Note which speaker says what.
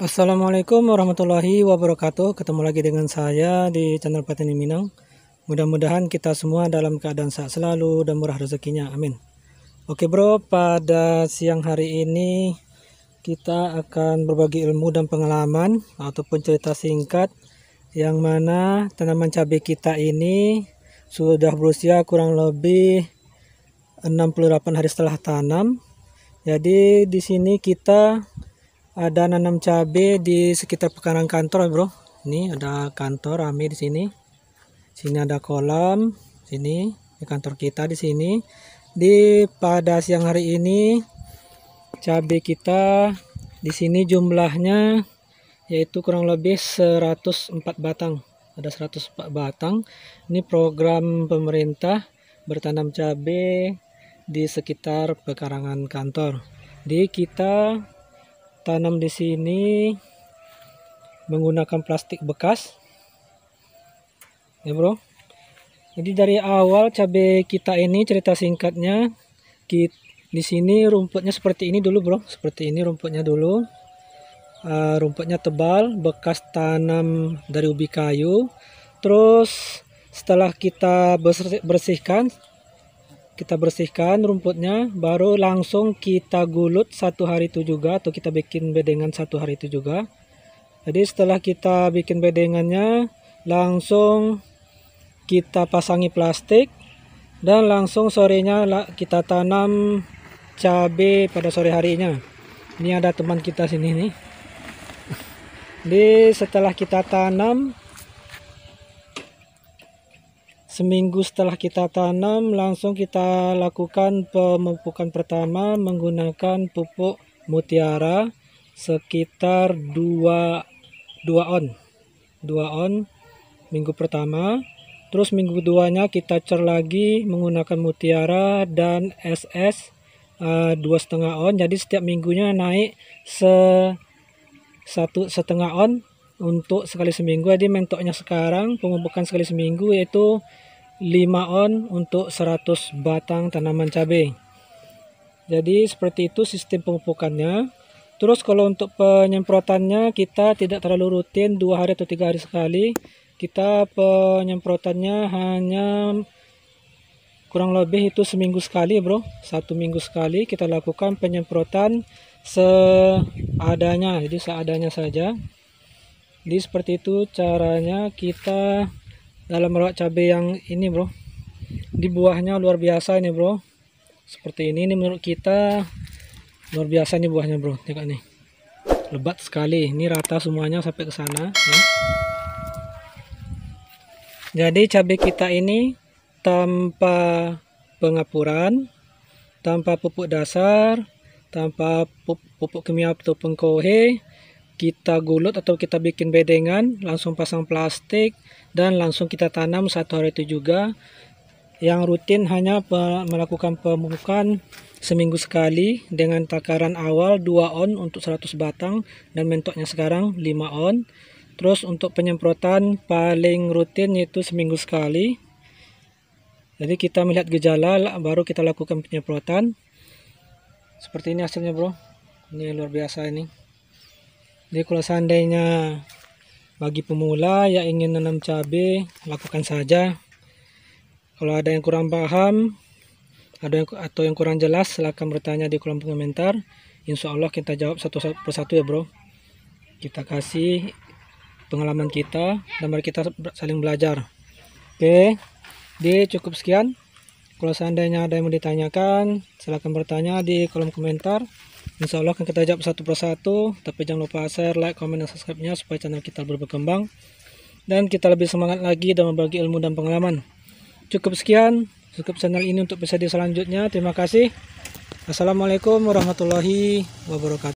Speaker 1: Assalamualaikum warahmatullahi wabarakatuh Ketemu lagi dengan saya di channel Patani Minang Mudah-mudahan kita semua dalam keadaan sehat selalu dan murah rezekinya Amin Oke bro, pada siang hari ini Kita akan berbagi ilmu dan pengalaman Ataupun cerita singkat Yang mana tanaman cabai kita ini Sudah berusia kurang lebih 68 hari setelah tanam Jadi di sini kita ada nanam cabai di sekitar pekarangan kantor bro ini ada kantor rame di sini sini ada kolam sini di kantor kita di sini di pada siang hari ini cabai kita di sini jumlahnya yaitu kurang lebih 104 batang ada 104 batang ini program pemerintah bertanam cabai di sekitar pekarangan kantor di kita tanam di sini menggunakan plastik bekas ya bro jadi dari awal cabe kita ini cerita singkatnya di sini rumputnya seperti ini dulu bro seperti ini rumputnya dulu uh, rumputnya tebal bekas tanam dari ubi kayu terus setelah kita bersihkan kita bersihkan rumputnya baru langsung kita gulut satu hari itu juga atau kita bikin bedengan satu hari itu juga jadi setelah kita bikin bedengannya langsung kita pasangi plastik dan langsung sorenya kita tanam cabai pada sore harinya ini ada teman kita sini nih jadi setelah kita tanam Seminggu setelah kita tanam, langsung kita lakukan pemupukan pertama menggunakan pupuk mutiara sekitar 2 2 on. 2 on minggu pertama. Terus minggu keduanya kita cer lagi menggunakan mutiara dan SS eh, dua uh, setengah on. Jadi setiap minggunya naik se satu setengah on untuk sekali seminggu. Jadi mentoknya sekarang pemupukan sekali seminggu yaitu 5 on untuk 100 batang tanaman cabai jadi seperti itu sistem pemupukannya terus kalau untuk penyemprotannya kita tidak terlalu rutin dua hari atau tiga hari sekali kita penyemprotannya hanya kurang lebih itu seminggu sekali bro satu minggu sekali kita lakukan penyemprotan seadanya jadi seadanya saja jadi seperti itu caranya kita dalam merawat cabai yang ini bro di buahnya luar biasa ini bro seperti ini ini menurut kita luar biasa ini buahnya bro tengok nih lebat sekali ini rata semuanya sampai ke sana ya. jadi cabai kita ini tanpa pengapuran tanpa pupuk dasar tanpa pupuk kimia atau pengkohe kita gulut atau kita bikin bedengan langsung pasang plastik dan langsung kita tanam satu hari itu juga yang rutin hanya melakukan pemupukan seminggu sekali dengan takaran awal 2 on untuk 100 batang dan mentoknya sekarang 5 on terus untuk penyemprotan paling rutin yaitu seminggu sekali jadi kita melihat gejala baru kita lakukan penyemprotan seperti ini hasilnya bro ini luar biasa ini jadi kalau seandainya bagi pemula yang ingin menanam cabai, lakukan saja. Kalau ada yang kurang paham ada yang, atau yang kurang jelas, silahkan bertanya di kolom komentar. Insya Allah kita jawab satu persatu ya bro. Kita kasih pengalaman kita dan mari kita saling belajar. Oke, di cukup sekian. Kalau seandainya ada yang mau ditanyakan, silahkan bertanya di kolom komentar. Insya Allah akan kita jawab satu persatu. Tapi jangan lupa share, like, comment dan subscribe-nya supaya channel kita berkembang. Dan kita lebih semangat lagi dalam membagi ilmu dan pengalaman. Cukup sekian. Cukup channel ini untuk episode selanjutnya. Terima kasih. Assalamualaikum warahmatullahi wabarakatuh.